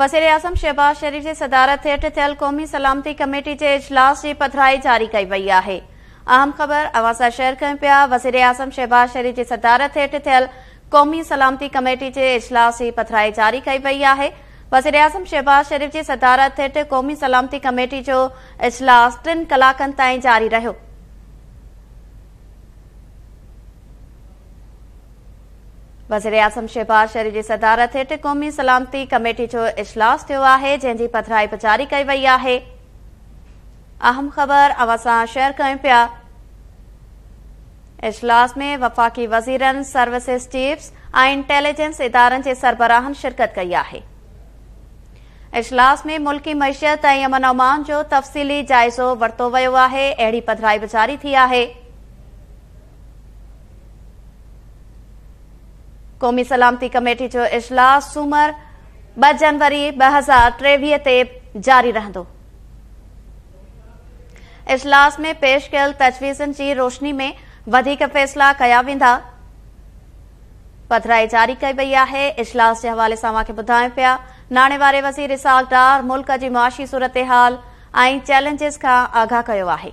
वज़ीराज़म शहबाज़ शरीफ़ जी सदारत हेठि थियलु क़ौमी सलामती कमेटी जे इजलास जी पधराई जारी कई वई आहे अहम ख़बर अ वज़ीराज़म शहबाज़ शरीफ़ जी सदारत हेठि थियलु क़ौमी सलामती कमेटी जे इजलास जी पधराई जारी कई वई आहे वज़ीराज़म शहबाज़ शरीफ़ जी सदारत हेठि क़ौमी सलामती कमेटी जो इजलास टिन कलाकनि ताईं जारी रहियो वज़ीराज़म शहबाज़ शरीर जी सदारत हिट क़ौमी सलामती कमेटी जो इजलास थियो आहे जंहिंजी पधराई बि कई वई आहे इजलास में वफ़ाक़ी वज़ीरनि सर्विसेज़ चीफ्स ऐं इंटेलिजेंस इदारनि जे सरबराहनि शिरकत कई आहे इजलास में मुल्की मैशियत ऐं अमन अमान जो तफ़सीली जाइज़ो वरितो वियो आहे अहिड़ी पधराई बि आहे क़ौमी सलामती कमेटी जो इजलास सूमर ब जनवरी ॿ हज़ार टेवीह ते जारी रह इजलास में पेश कल तजवीजन की रोशनी में फैसला क्या वा पधराई जारी कई वही है इजलास के हवाले से मूंखे ॿुधायूं पिया नाणे वाले वज़ीर इसाक़ डार मुल्क की मुआशी सूरत हाल ऐं चैलेंजिस खां आगाह कयो आहे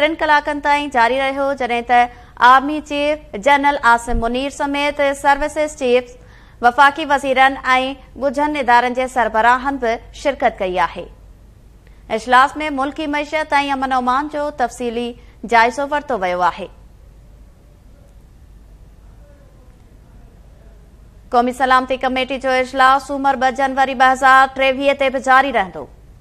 ट कलाकनि ताईं जारी रहियो जॾहिं त army chief general Asim Munir समेत सर्विसेज़ चीफ वफ़ाक़ी वज़ीरनि ऐं ॻुझनि इदारनि जे सरबराहनि बि शिरकत कई आहे क़ौमी सलामती कमेटी जो इजलास उमरि ॿ जनवरी टेवीह ते बि जारी रहंदो